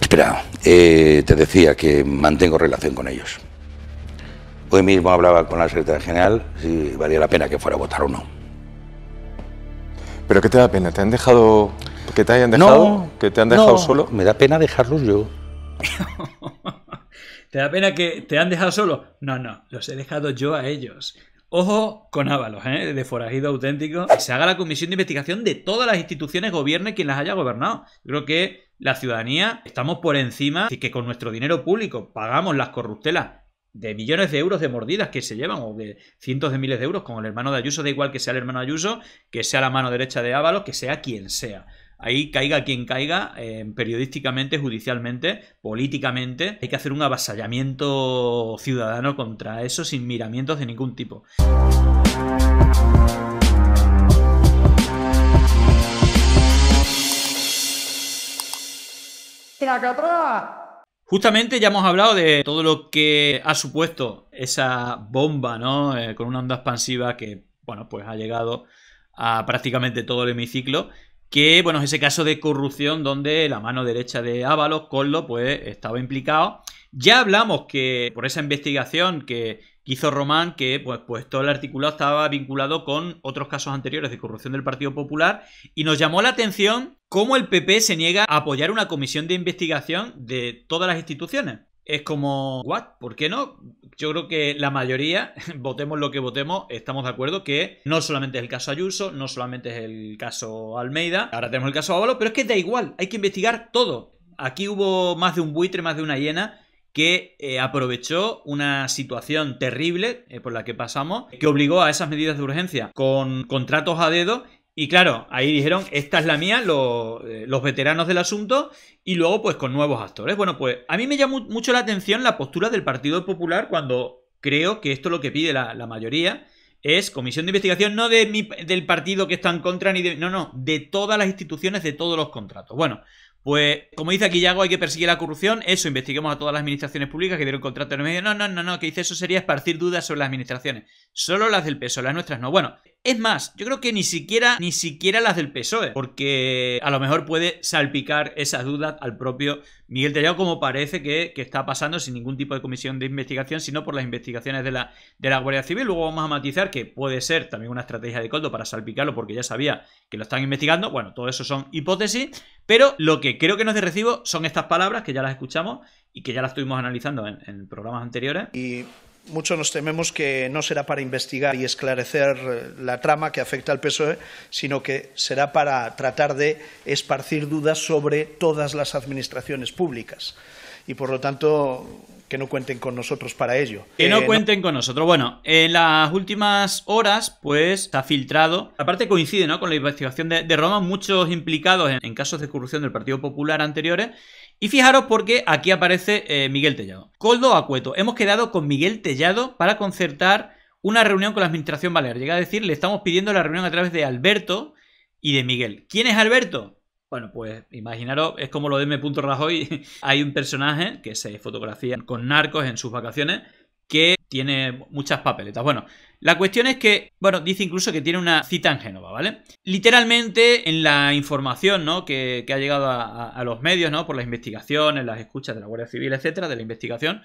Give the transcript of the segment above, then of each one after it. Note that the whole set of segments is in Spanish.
Espera, eh, te decía que mantengo relación con ellos. Hoy mismo hablaba con la secretaria general si valía la pena que fuera a votar o no. ¿Pero qué te da pena? ¿Te han dejado que te hayan dejado? No, ¿Que te han dejado solo? Me da pena dejarlos yo. ¿Te da pena que te han dejado solo? No, no, los he dejado yo a ellos. Ojo con Ábalos, ¿eh? de forajido auténtico. Que se haga la comisión de investigación de todas las instituciones, gobierne quien las haya gobernado. Creo que la ciudadanía estamos por encima y que con nuestro dinero público pagamos las corruptelas de millones de euros de mordidas que se llevan o de cientos de miles de euros con el hermano de Ayuso, da igual que sea el hermano de Ayuso, que sea la mano derecha de Ábalos, que sea quien sea. Ahí caiga quien caiga, eh, periodísticamente, judicialmente, políticamente, hay que hacer un avasallamiento ciudadano contra eso sin miramientos de ningún tipo. Justamente ya hemos hablado de todo lo que ha supuesto esa bomba, ¿no? Eh, con una onda expansiva que, bueno, pues ha llegado a prácticamente todo el hemiciclo que, bueno, es ese caso de corrupción donde la mano derecha de Ábalos, Collo, pues estaba implicado. Ya hablamos que por esa investigación que hizo Román, que pues, pues todo el articulado estaba vinculado con otros casos anteriores de corrupción del Partido Popular, y nos llamó la atención cómo el PP se niega a apoyar una comisión de investigación de todas las instituciones es como, ¿what? ¿Por qué no? Yo creo que la mayoría, votemos lo que votemos, estamos de acuerdo que no solamente es el caso Ayuso, no solamente es el caso Almeida, ahora tenemos el caso Ábalos, pero es que da igual, hay que investigar todo. Aquí hubo más de un buitre, más de una hiena que eh, aprovechó una situación terrible eh, por la que pasamos, que obligó a esas medidas de urgencia con contratos a dedo y claro, ahí dijeron, esta es la mía, eh, los veteranos del asunto, y luego pues con nuevos actores. Bueno, pues a mí me llamó mucho la atención la postura del Partido Popular cuando creo que esto es lo que pide la, mayoría, es comisión de investigación no de mi, del partido que está en contra, ni de... No, no, de todas las instituciones, de todos los contratos. Bueno, pues como dice aquí Yago, hay que perseguir la corrupción, eso, investiguemos a todas las administraciones públicas que dieron contratos en medio. No, no, no, no, que dice eso sería esparcir dudas sobre las administraciones, solo las del peso, las nuestras no. Bueno, es más, yo creo que ni siquiera, ni siquiera las del PSOE, porque a lo mejor puede salpicar esas dudas al propio Miguel Tellado, como parece que, está pasando sin ningún tipo de comisión de investigación, sino por las investigaciones de la, de la Guardia Civil. Luego vamos a matizar que puede ser también una estrategia de Coldo para salpicarlo, porque ya sabía que lo están investigando. Bueno, todo eso son hipótesis, pero lo que creo que nos de recibo son estas palabras que ya las escuchamos y que ya las estuvimos analizando en, en programas anteriores. Y Muchos nos tememos que no será para investigar y esclarecer eh, la trama que afecta al PSOE, sino que será para tratar de esparcir dudas sobre todas las administraciones públicas y por lo tanto que no cuenten con nosotros para ello. Que no eh, cuenten con nosotros. Bueno, en las últimas horas, pues está filtrado. Aparte, coincide ¿no? con la investigación de, Roma, muchos implicados en, casos de corrupción del Partido Popular anteriores. Y fijaros porque aquí aparece eh, Miguel Tellado. Coldo Acueto. Hemos quedado con Miguel Tellado para concertar una reunión con la Administración Valer. Llega a decir, le estamos pidiendo la reunión a través de Alberto y de Miguel. ¿Quién es Alberto? Bueno, pues imaginaros, es como lo de M. Rajoy. Hay un personaje que se fotografía con narcos en sus vacaciones que tiene muchas papeletas. Bueno, la cuestión es que, bueno, dice incluso que tiene una cita en Génova, ¿vale? Literalmente en la información, ¿no? Que, ha llegado a, a, los medios, ¿no? Por las investigaciones, las escuchas de la Guardia Civil, etcétera, de la investigación,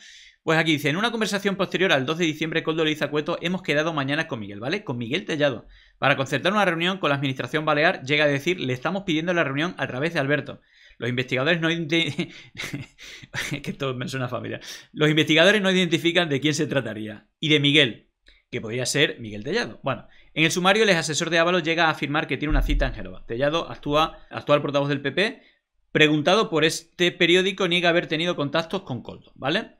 pues aquí dice, en una conversación posterior al 12 de diciembre, Coldo le dice Cueto, hemos quedado mañana con Miguel, ¿vale? Con Miguel Tellado. Para concertar una reunión con la Administración Balear, llega a decir, le estamos pidiendo la reunión a través de Alberto. Los investigadores no... que esto me suena Los investigadores no identifican de quién se trataría. Y de Miguel, que podría ser Miguel Tellado. Bueno, en el sumario, el asesor de Ávalo llega a afirmar que tiene una cita en Génova. Tellado, actúa, actual portavoz del PP, preguntado por este periódico, niega haber tenido contactos con Coldo, ¿vale?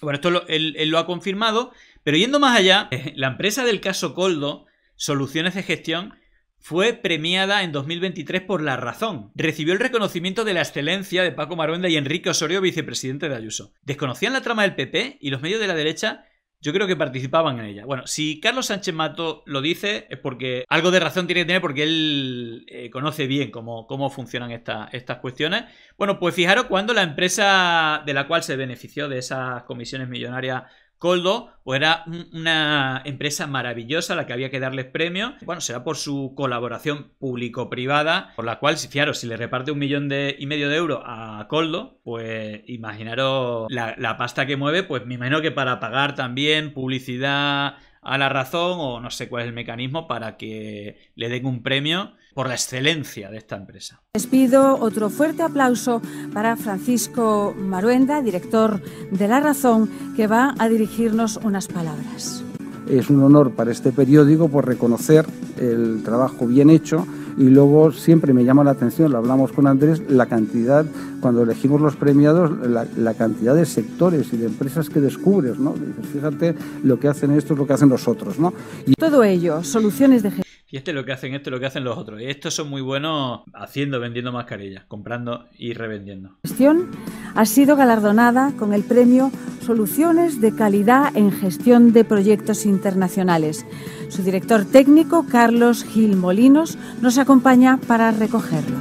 Bueno, esto él, él lo ha confirmado, pero yendo más allá, la empresa del caso Coldo, Soluciones de Gestión, fue premiada en 2023 por La Razón. Recibió el reconocimiento de la excelencia de Paco Maruenda y Enrique Osorio, vicepresidente de Ayuso. Desconocían la trama del PP y los medios de la derecha yo creo que participaban en ella. Bueno, si Carlos Sánchez Mato lo dice, es porque algo de razón tiene que tener, porque él eh, conoce bien cómo, funcionan estas cuestiones. Bueno, pues fijaros cuando la empresa de la cual se benefició de esas comisiones millonarias Coldo o era una empresa maravillosa a la que había que darles premio. Bueno, será por su colaboración público-privada, por la cual, fijaros, si le reparte un millón de, y medio de euros a Coldo, pues imaginaros la, la pasta que mueve, pues me imagino que para pagar también publicidad, a la razón o no sé cuál es el mecanismo para que le den un premio por la excelencia de esta empresa. Les pido otro fuerte aplauso para Francisco Maruenda, director de La Razón, que va a dirigirnos unas palabras. Es un honor para este periódico por reconocer el trabajo bien hecho y luego siempre me llama la atención, lo hablamos con Andrés, la cantidad, cuando elegimos los premiados, la, cantidad de sectores y de empresas que descubres, ¿no? Dices, fíjate lo que hacen estos, lo que hacen los otros, ¿no? Y... Todo ello, soluciones de y este es lo que hacen, esto lo que hacen los otros. Y estos son muy buenos haciendo, vendiendo mascarillas, comprando y revendiendo. La gestión ha sido galardonada con el premio Soluciones de Calidad en Gestión de Proyectos Internacionales. Su director técnico, Carlos Gil Molinos, nos acompaña para recogerlo.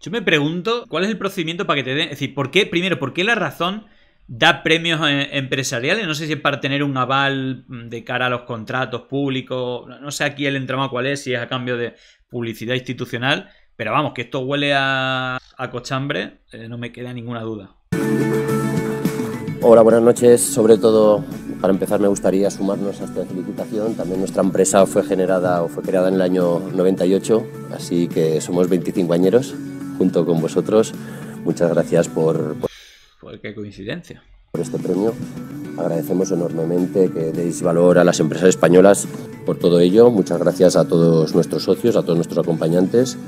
Yo me pregunto cuál es el procedimiento para que te den, es decir, ¿por qué? Primero, ¿por qué la razón da premios eh, empresariales, no sé si es para tener un aval mm, de cara a los contratos públicos, no sé aquí el entramado cuál es, si es a cambio de publicidad institucional, pero vamos, que esto huele a, cochambre, eh, no me queda ninguna duda. Hola, buenas noches. Sobre todo, para empezar, me gustaría sumarnos a esta felicitación. También nuestra empresa fue generada o fue creada en el año 98, así que somos 25 añeros junto con vosotros. Muchas gracias por pues qué coincidencia. Por este premio agradecemos enormemente que deis valor a las empresas españolas por todo ello. Muchas gracias a todos nuestros socios, a todos nuestros acompañantes.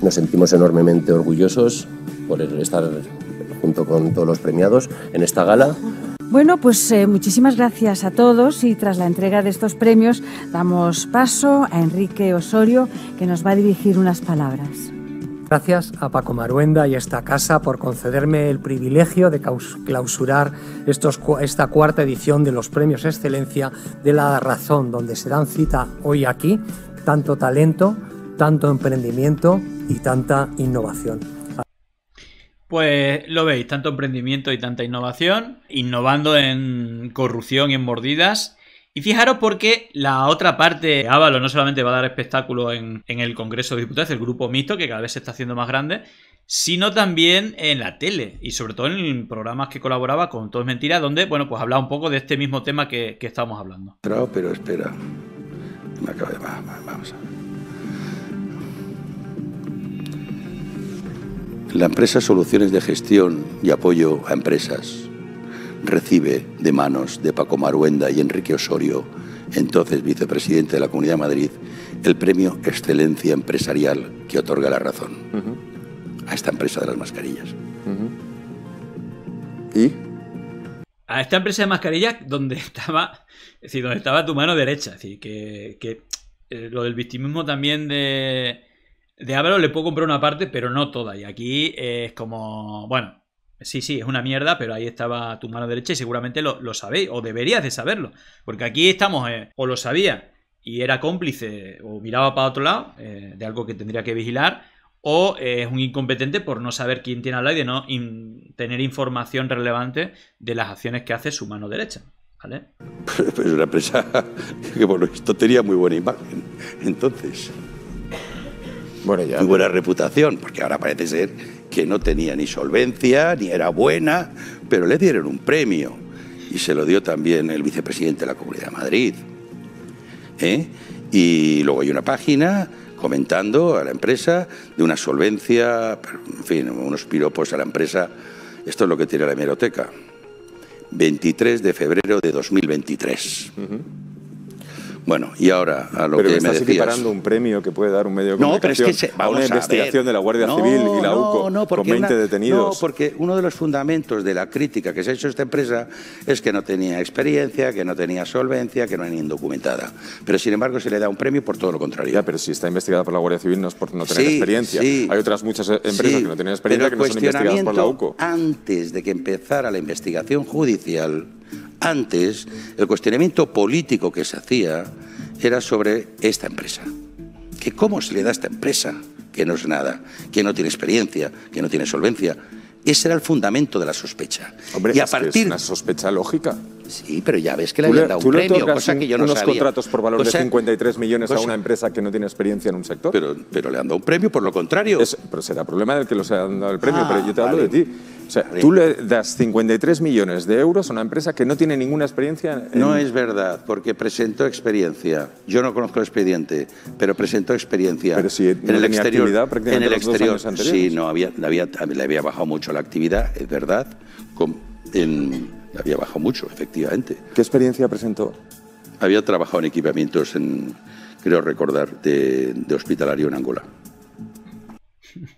Nos sentimos enormemente orgullosos por estar junto con todos los premiados en esta gala. Bueno, pues eh, muchísimas gracias a todos y tras la entrega de estos premios damos paso a Enrique Osorio que nos va a dirigir unas palabras. Gracias a Paco Maruenda y a esta casa por concederme el privilegio de clausurar esta cuarta edición de los Premios Excelencia de la Razón, donde se dan cita hoy aquí tanto talento, tanto emprendimiento y tanta innovación. Pues lo veis, tanto emprendimiento y tanta innovación, innovando en corrupción y en mordidas y fijaros porque la otra parte, Ávalo no solamente va a dar espectáculo en, el Congreso de Diputados, el grupo mixto, que cada vez se está haciendo más grande, sino también en la tele y sobre todo en programas que colaboraba con Todo es Mentira, donde, bueno, pues hablaba un poco de este mismo tema que, estábamos hablando. pero espera, me Vamos a La empresa Soluciones de Gestión y Apoyo a Empresas recibe de manos de Paco Maruenda y Enrique Osorio, entonces vicepresidente de la Comunidad de Madrid, el premio Excelencia Empresarial que otorga la razón a esta empresa de las mascarillas. ¿Y? A esta empresa de mascarillas donde estaba, donde estaba tu mano derecha. Es que, eh, lo del victimismo también de, de le puedo comprar una parte, pero no toda. Y aquí es como, bueno, Sí, sí, es una mierda, pero ahí estaba tu mano derecha y seguramente lo, sabéis, o deberías de saberlo. Porque aquí estamos, eh, o lo sabía y era cómplice, o miraba para otro lado, eh, de algo que tendría que vigilar, o eh, es un incompetente por no saber quién tiene al lado y de no tener información relevante de las acciones que hace su mano derecha. ¿Vale? Es una empresa que por lo visto tenía muy buena imagen. Entonces. Bueno, ya. Muy buena reputación, porque ahora parece ser que no tenía ni solvencia, ni era buena, pero le dieron un premio y se lo dio también el vicepresidente de la Comunidad de Madrid. ¿eh? Y luego hay una página comentando a la empresa de una solvencia, en fin, unos piropos a la empresa. Esto es lo que tiene la hemeroteca. 23 de febrero de 2023. Bueno, y ahora a lo que me estás equiparando un premio que puede dar un medio de no, pero es que se, a una investigación de la Guardia Civil y la UCO con 20 detenidos. No, porque uno de los fundamentos de la crítica que se ha hecho a esta empresa es que no tenía experiencia, que no tenía solvencia, que no era indocumentada. Pero sin embargo se le da un premio por todo lo contrario. Ya, pero si está investigada por la Guardia Civil no es por no tener experiencia. Sí, Hay otras muchas e- empresas que no tienen experiencia que no son investigadas por la UCO. Antes de que empezara la investigación judicial antes, el cuestionamiento político que se hacía era sobre esta empresa. Que cómo se le da a esta empresa, que no es nada, que no tiene experiencia, que no tiene solvencia. Ese era el fundamento de la sospecha. y a partir... es una sospecha lógica. Sí, pero ya ves que le han dado un premio, cosa que yo no unos contratos por valor de 53 millones a una empresa que no tiene experiencia en un sector. Pero, pero le han dado un premio, por lo contrario. pero será problema del que los han dado el premio, pero ah, yo te hablo de ti. O sea, tú le das 53 millones de euros a una empresa que no tiene ninguna experiencia. En... No es verdad, porque presentó experiencia. Yo no conozco el expediente, pero presentó experiencia. Pero en el exterior, en el exterior, dos sí, no había, le había, le había bajado mucho la actividad, es verdad. Con, había bajado mucho, efectivamente. ¿Qué experiencia presentó? Había trabajado en equipamientos, en, creo recordar, de, hospitalario en Angola.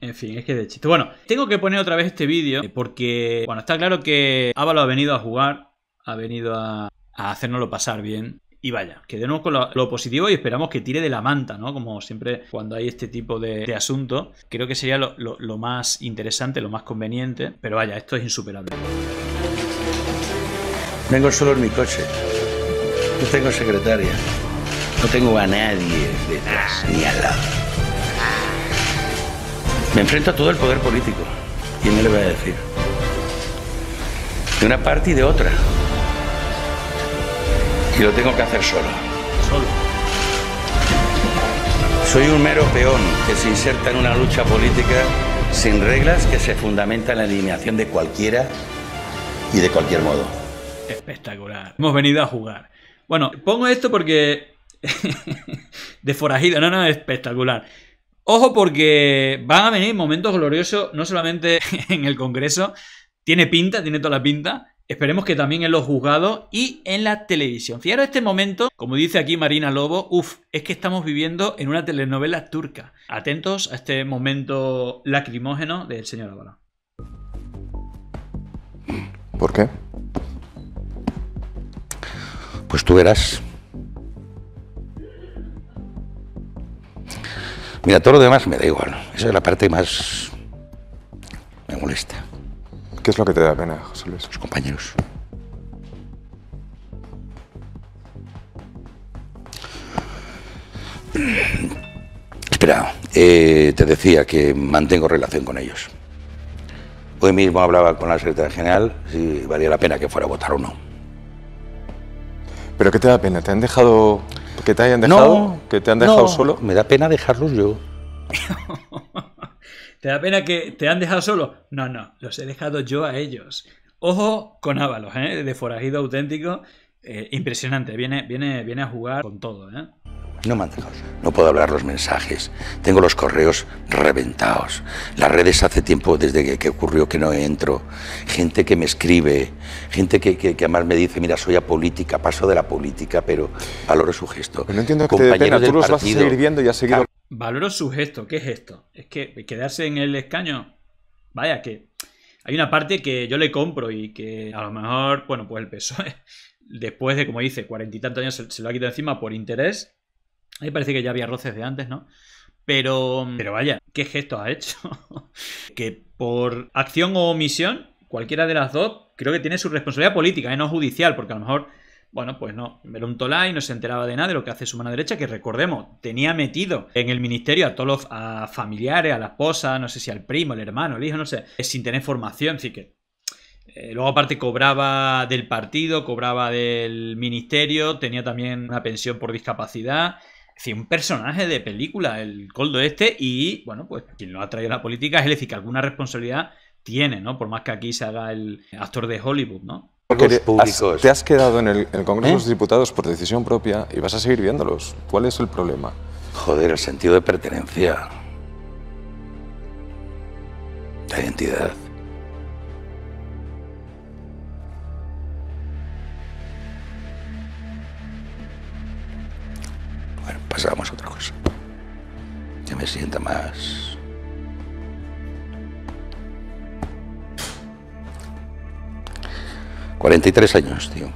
En fin, es que de chiste. Bueno, tengo que poner otra vez este vídeo eh, porque, bueno, está claro que Ávalo ha venido a jugar, ha venido a, a pasar bien, y vaya, quedemos con lo, positivo y esperamos que tire de la manta, ¿no? Como siempre cuando hay este tipo de, asuntos, creo que sería lo, más interesante, lo más conveniente, pero vaya, esto es insuperable. Vengo solo en mi coche, no tengo secretaria, no tengo a nadie detrás ni al lado. Me enfrento a todo el poder político, ¿quién me le va a decir? De una parte y de otra lo tengo que hacer solo. Solo. Soy un mero peón que se inserta en una lucha política sin reglas que se fundamenta en la eliminación de cualquiera y de cualquier modo. Espectacular. Hemos venido a jugar. Bueno, pongo esto porque... de forajido, no, no, espectacular. Ojo porque van a venir momentos gloriosos, no solamente en el Congreso, tiene pinta, tiene toda la pinta, Esperemos que también en los juzgados y en la televisión. Fijaros este momento, como dice aquí Marina Lobo, uff, es que estamos viviendo en una telenovela turca. Atentos a este momento lacrimógeno del señor Ábala. ¿Por qué? Pues tú verás. Mira, todo lo demás me da igual. Esa es la parte más me molesta. ¿Qué es lo que te da pena, José Luis? Los compañeros. Espera, eh, te decía que mantengo relación con ellos. Hoy mismo hablaba con la secretaria general si valía la pena que fuera a votar o no. ¿Pero qué te da pena? ¿Te han dejado? ¿Que te hayan dejado? ¿Que te han dejado solo? Me da pena dejarlos yo. ¿Te da pena que te han dejado solo? No, no, los he dejado yo a ellos. Ojo con Ábalos, ¿eh? de forajido auténtico. Eh, impresionante, viene, viene, viene a jugar con todo. ¿eh? No me No puedo hablar los mensajes. Tengo los correos reventados. Las redes hace tiempo, desde que, ocurrió, que no entro. Gente que me escribe, gente que, además me dice, mira, soy a política, paso de la política, pero valoro su gesto. no entiendo que Tú los vas a seguir viendo y has seguido... Valoro su gesto. ¿Qué es esto? Es que quedarse en el escaño. Vaya, que hay una parte que yo le compro y que a lo mejor, bueno, pues el PSOE, después de, como dice, cuarenta y tantos años se, lo ha quitado encima por interés. A parece que ya había roces de antes, ¿no? Pero, pero vaya, ¿qué gesto ha hecho? que por acción o omisión, cualquiera de las dos, creo que tiene su responsabilidad política, y ¿eh? no judicial, porque a lo mejor bueno, pues no. y no se enteraba de nada de lo que hace su mano derecha, que recordemos, tenía metido en el ministerio a todos los familiares, a la esposa, no sé si al primo, el hermano, el hijo, no sé, eh, sin tener formación, así que eh, luego aparte cobraba del partido, cobraba del ministerio, tenía también una pensión por discapacidad. Es decir, un personaje de película, el Coldo este, y bueno, pues quien lo ha traído a la política es decir, que alguna responsabilidad tiene, ¿no? Por más que aquí se haga el actor de Hollywood, ¿no? te has quedado en el, Congreso de los ¿Eh? Diputados por decisión propia y vas a seguir viéndolos. ¿Cuál es el problema? Joder, el sentido de pertenencia. La identidad. Bueno, pasamos a otra cosa. Que me sienta más 43 años, tío.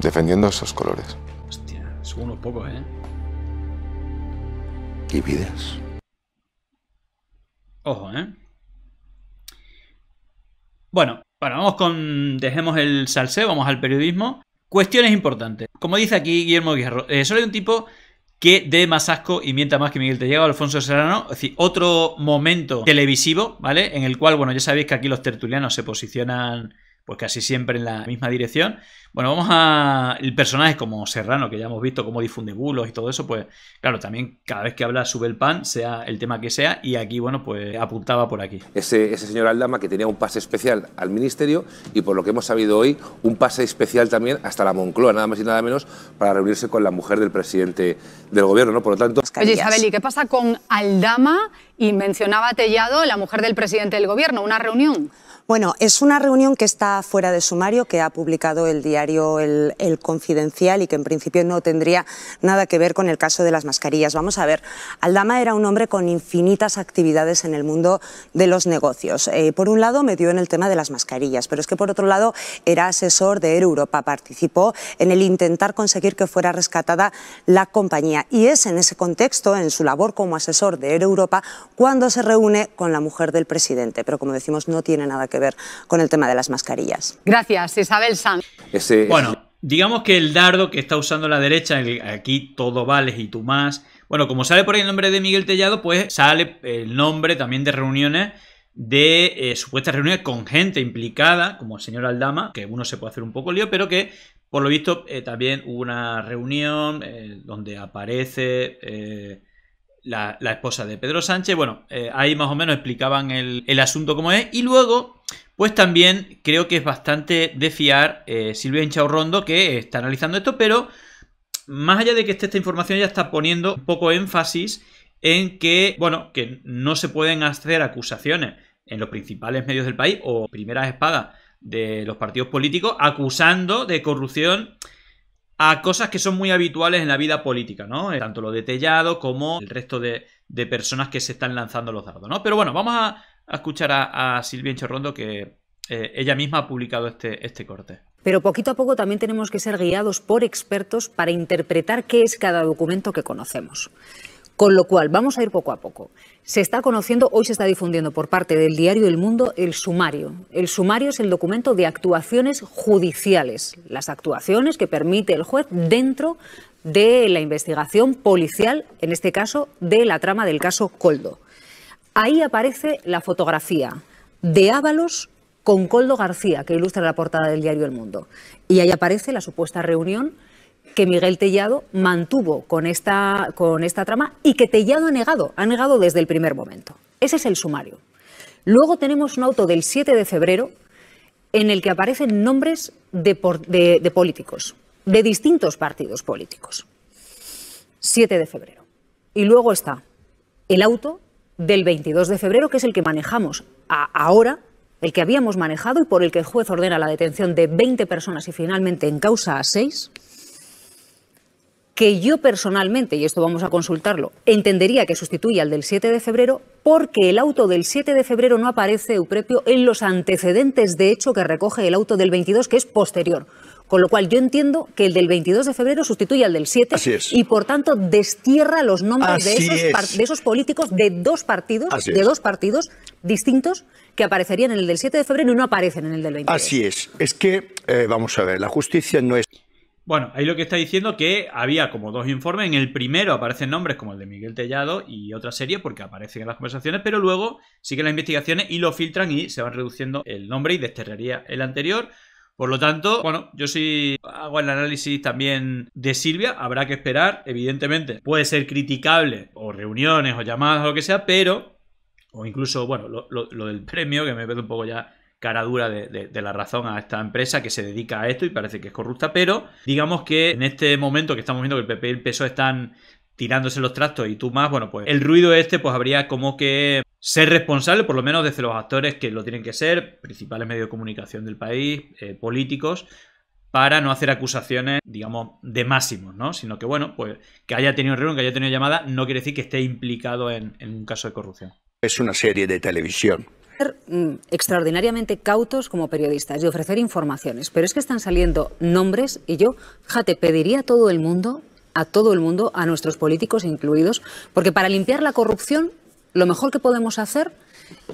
Defendiendo esos colores. Hostia, son unos pocos, ¿eh? ¿Qué vidas. Ojo, ¿eh? Bueno, bueno, vamos con. Dejemos el salseo, vamos al periodismo. Cuestiones importantes. Como dice aquí Guillermo Guijarro, eh, solo hay un tipo que dé más asco y mienta más que Miguel Tellego, Alfonso Serrano. Es decir, otro momento televisivo, ¿vale? En el cual, bueno, ya sabéis que aquí los tertulianos se posicionan pues casi siempre en la misma dirección. Bueno, vamos a... El personaje como Serrano, que ya hemos visto cómo difunde bulos y todo eso, pues claro, también cada vez que habla sube el pan, sea el tema que sea, y aquí, bueno, pues apuntaba por aquí. Ese, ese señor Aldama que tenía un pase especial al Ministerio y por lo que hemos sabido hoy, un pase especial también hasta la Moncloa, nada más y nada menos, para reunirse con la mujer del presidente del gobierno, ¿no? Por lo tanto... Oye, Isabel, ¿y qué pasa con Aldama y mencionaba Tellado, la mujer del presidente del gobierno? ¿Una reunión? Bueno, es una reunión que está fuera de sumario, que ha publicado el diario el, Confidencial y que en principio no tendría nada que ver con el caso de las mascarillas. Vamos a ver, Aldama era un hombre con infinitas actividades en el mundo de los negocios. Eh, por un lado, me dio en el tema de las mascarillas, pero es que por otro lado era asesor de Air Europa, participó en el intentar conseguir que fuera rescatada la compañía. Y es en ese contexto, en su labor como asesor de Air Europa, cuando se reúne con la mujer del presidente. Pero como decimos, no tiene nada que ver con el tema de las mascarillas. Gracias, Isabel Sanz. bueno, digamos que el dardo que está usando la derecha, aquí todo vales y tú más. Bueno, como sale por ahí el nombre de Miguel Tellado, pues sale el nombre también de reuniones de eh, supuestas reuniones con gente implicada, como el señor Aldama, que uno se puede hacer un poco lío, pero que por lo visto eh, también hubo una reunión eh, donde aparece la, esposa de Pedro Sánchez. Bueno, eh, ahí más o menos explicaban el, asunto como es. Y luego, pues también creo que es bastante de fiar eh, Silvia Hinchao Rondo que está analizando esto, pero más allá de que esté esta información, ya está poniendo un poco énfasis en que, bueno, que no se pueden hacer acusaciones en los principales medios del país o primeras espadas de los partidos políticos acusando de corrupción a cosas que son muy habituales en la vida política, ¿no? Eh, tanto lo detallado como el resto de, personas que se están lanzando los dardos, ¿no? Pero bueno, vamos a, escuchar a, Silvia Enchorrondo que eh, ella misma ha publicado este, este corte. Pero poquito a poco también tenemos que ser guiados por expertos para interpretar qué es cada documento que conocemos. Con lo cual, vamos a ir poco a poco. Se está conociendo, hoy se está difundiendo por parte del diario El Mundo el sumario. El sumario es el documento de actuaciones judiciales, las actuaciones que permite el juez dentro de la investigación policial, en este caso de la trama del caso Coldo. Ahí aparece la fotografía de Ábalos con Coldo García, que ilustra la portada del diario El Mundo. Y ahí aparece la supuesta reunión que Miguel Tellado mantuvo con esta, con esta trama y que Tellado ha negado, ha negado desde el primer momento. Ese es el sumario. Luego tenemos un auto del 7 de febrero en el que aparecen nombres de, políticos, de distintos partidos políticos. 7 de febrero. Y luego está el auto del 22 de febrero, que es el que manejamos ahora, el que habíamos manejado y por el que el juez ordena la detención de 20 personas y finalmente en causa a 6 que yo personalmente, y esto vamos a consultarlo, entendería que sustituye al del 7 de febrero porque el auto del 7 de febrero no aparece, Euprepio, en los antecedentes de hecho que recoge el auto del 22, que es posterior. Con lo cual yo entiendo que el del 22 de febrero sustituye al del 7 y por tanto destierra los nombres de esos, de esos, políticos de dos partidos, de dos partidos distintos que aparecerían en el del 7 de febrero y no aparecen en el del 22. Así es. Es que, eh, vamos a ver, la justicia no es... Bueno, ahí lo que está diciendo que había como dos informes. En el primero aparecen nombres como el de Miguel Tellado y otra serie porque aparecen en las conversaciones, pero luego siguen las investigaciones y lo filtran y se van reduciendo el nombre y desterraría el anterior. Por lo tanto, bueno, yo sí hago el análisis también de Silvia, habrá que esperar, evidentemente. Puede ser criticable, o reuniones, o llamadas, o lo que sea, pero, o incluso, bueno, lo, del premio, que me parece un poco ya cara dura de, la razón a esta empresa que se dedica a esto y parece que es corrupta, pero digamos que en este momento que estamos viendo que el PP y el PSOE están tirándose los trastos y tú más, bueno, pues el ruido este pues habría como que ser responsable, por lo menos desde los actores que lo tienen que ser, principales medios de comunicación del país, eh, políticos, para no hacer acusaciones, digamos, de máximos, ¿no? Sino que, bueno, pues que haya tenido reunión, que haya tenido llamada, no quiere decir que esté implicado en un caso de corrupción. Es una serie de televisión Mm, extraordinariamente cautos como periodistas y ofrecer informaciones, pero es que están saliendo nombres y yo, fíjate, pediría a todo el mundo, a todo el mundo, a nuestros políticos incluidos, porque para limpiar la corrupción, lo mejor que podemos hacer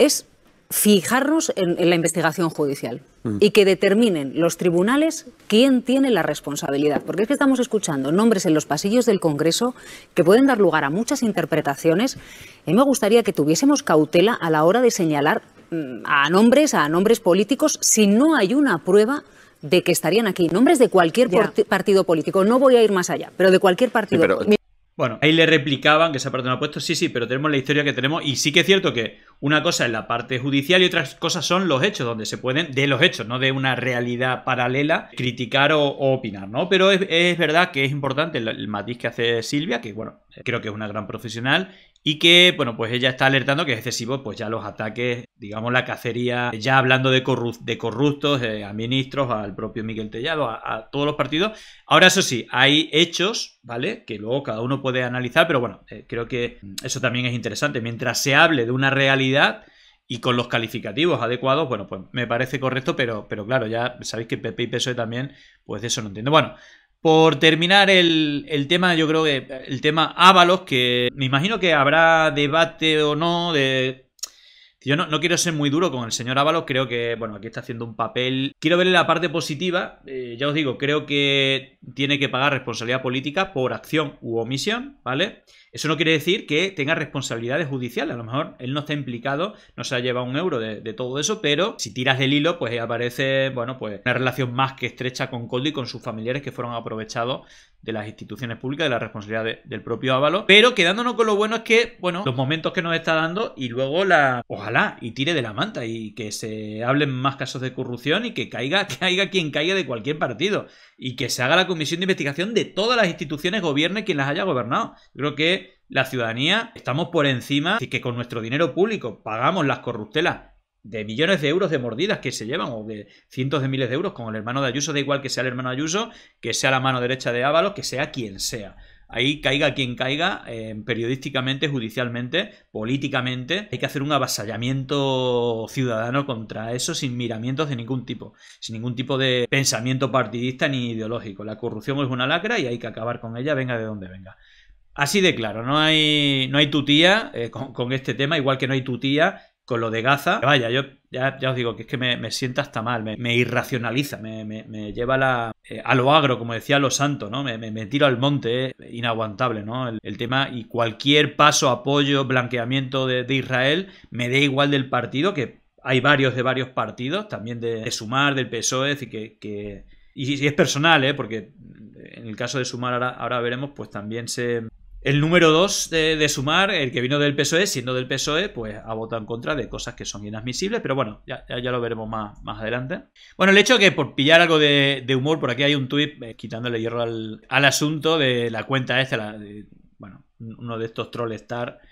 es fijarnos en, la investigación judicial mm. y que determinen los tribunales quién tiene la responsabilidad. Porque es que estamos escuchando nombres en los pasillos del Congreso que pueden dar lugar a muchas interpretaciones. Y me gustaría que tuviésemos cautela a la hora de señalar mm, a nombres, a nombres políticos, si no hay una prueba de que estarían aquí. Nombres de cualquier partido político. No voy a ir más allá, pero de cualquier partido político. Bueno, ahí le replicaban que esa parte no ha puesto, sí, sí, pero tenemos la historia que tenemos y sí que es cierto que una cosa es la parte judicial y otras cosas son los hechos, donde se pueden, de los hechos, no de una realidad paralela, criticar o, opinar, ¿no? Pero es, verdad que es importante el, el matiz que hace Silvia, que bueno, creo que es una gran profesional y que, bueno, pues ella está alertando que es excesivo, pues ya los ataques, digamos, la cacería, ya hablando de, corru de corruptos, a ministros, al propio Miguel Tellado, a, todos los partidos. Ahora, eso sí, hay hechos, ¿vale? Que luego cada uno puede analizar, pero bueno, eh, creo que eso también es interesante. Mientras se hable de una realidad y con los calificativos adecuados, bueno, pues me parece correcto, pero, pero claro, ya sabéis que PP y PSOE también, pues de eso no entiendo. Bueno, por terminar el, tema, yo creo que el tema Ábalos, que me imagino que habrá debate o no de... Yo no, no, quiero ser muy duro con el señor Ábalos, creo que, bueno, aquí está haciendo un papel... Quiero ver la parte positiva, eh, ya os digo, creo que tiene que pagar responsabilidad política por acción u omisión, ¿vale? Eso no quiere decir que tenga responsabilidades judiciales. A lo mejor él no está implicado, no se ha llevado un euro de, todo eso, pero si tiras del hilo, pues aparece, bueno, pues una relación más que estrecha con Coldo y con sus familiares que fueron aprovechados de las instituciones públicas, de la responsabilidad del propio Ávalo. Pero quedándonos con lo bueno es que, bueno, los momentos que nos está dando y luego la. Ojalá, y tire de la manta y que se hablen más casos de corrupción y que caiga, que caiga quien caiga de cualquier partido y que se haga la comisión de investigación de todas las instituciones, gobierne quien las haya gobernado. Creo que la ciudadanía estamos por encima y que con nuestro dinero público pagamos las corruptelas de millones de euros de mordidas que se llevan o de cientos de miles de euros con el hermano de Ayuso, da igual que sea el hermano de Ayuso, que sea la mano derecha de Ábalos, que sea quien sea. Ahí caiga quien caiga, eh, periodísticamente, judicialmente, políticamente, hay que hacer un avasallamiento ciudadano contra eso sin miramientos de ningún tipo, sin ningún tipo de pensamiento partidista ni ideológico. La corrupción es una lacra y hay que acabar con ella, venga de donde venga. Así de claro, no hay, no hay tutía eh, con, con, este tema, igual que no hay tutía con lo de Gaza, vaya, yo ya, ya os digo que es que me, me sienta hasta mal, me, irracionaliza, me, lleva la, eh, lo agro, como decía lo santo ¿no? Me, tiro al monte, eh, inaguantable, ¿no? El, tema y cualquier paso, apoyo, blanqueamiento de, Israel, me da igual del partido, que hay varios de varios partidos, también de, Sumar, del PSOE, y que, que... y, es personal, ¿eh? Porque en el caso de Sumar, ahora veremos, pues también se el número 2 de, Sumar, el que vino del PSOE, siendo del PSOE, pues ha votado en contra de cosas que son inadmisibles, pero bueno, ya, ya, lo veremos más, más adelante. Bueno, el hecho que por pillar algo de, humor, por aquí hay un tuit eh, quitándole hierro al, asunto de la cuenta esta, bueno, uno de estos trolls,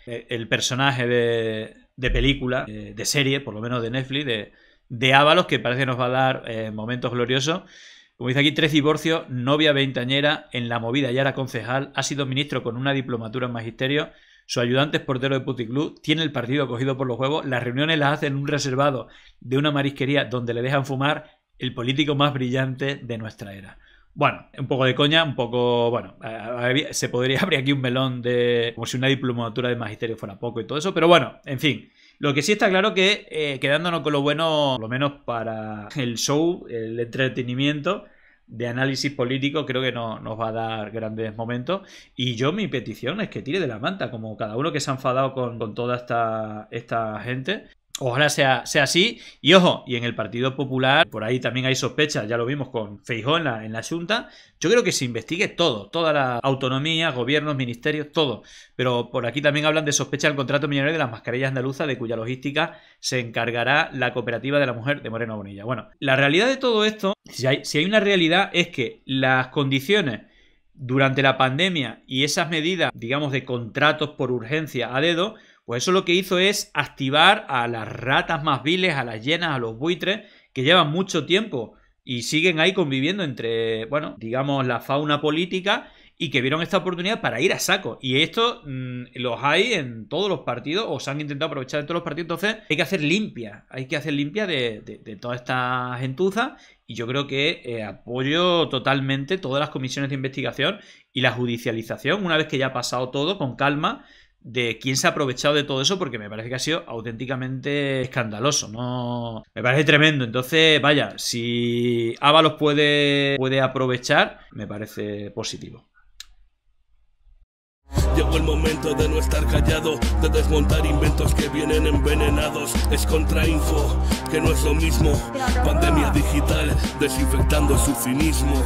eh, el personaje de, de película, eh, de serie, por lo menos de Netflix, de, de que parece nos va a dar momentos gloriosos. Como dice aquí, tres divorcios, novia veintañera, en la movida ya era concejal, ha sido ministro con una diplomatura en magisterio, su ayudante es portero de puticlub, tiene el partido acogido por los huevos, las reuniones las hace en un reservado de una marisquería donde le dejan fumar el político más brillante de nuestra era. Bueno, un poco de coña, un poco, bueno, se podría abrir aquí un melón de como si una diplomatura de magisterio fuera poco y todo eso, pero bueno, en fin, lo que sí está claro que, eh, quedándonos con lo bueno, lo menos para el show, el entretenimiento, de análisis político creo que no, nos va a dar grandes momentos. Y yo mi petición es que tire de la manta, como cada uno que se ha enfadado con, con toda esta, esta gente, Ojalá sea, sea así. Y ojo, y en el Partido Popular, por ahí también hay sospechas, ya lo vimos con Feijó en la, Junta. Yo creo que se investigue todo, toda la autonomía, gobiernos, ministerios, todo. Pero por aquí también hablan de sospecha del contrato millonario de las mascarillas andaluzas, de cuya logística se encargará la Cooperativa de la Mujer de Moreno Bonilla. Bueno, la realidad de todo esto, si hay, si hay una realidad, es que las condiciones durante la pandemia y esas medidas, digamos, de contratos por urgencia a dedo, pues eso lo que hizo es activar a las ratas más viles, a las llenas, a los buitres, que llevan mucho tiempo y siguen ahí conviviendo entre, bueno, digamos, la fauna política y que vieron esta oportunidad para ir a saco. Y esto mm, los hay en todos los partidos, o se han intentado aprovechar en todos los partidos. Entonces hay que hacer limpia, hay que hacer limpia de, toda esta gentuza. Y yo creo que eh, apoyo totalmente todas las comisiones de investigación y la judicialización, una vez que ya ha pasado todo, con calma, de quién se ha aprovechado de todo eso porque me parece que ha sido auténticamente escandaloso, no me parece tremendo. Entonces, vaya, si Avalos puede puede aprovechar, me parece positivo. Llegó el momento de no estar callado, de desmontar inventos que vienen envenenados. Es contra info que no es lo mismo. Pandemia digital, desinfectando su cinismo.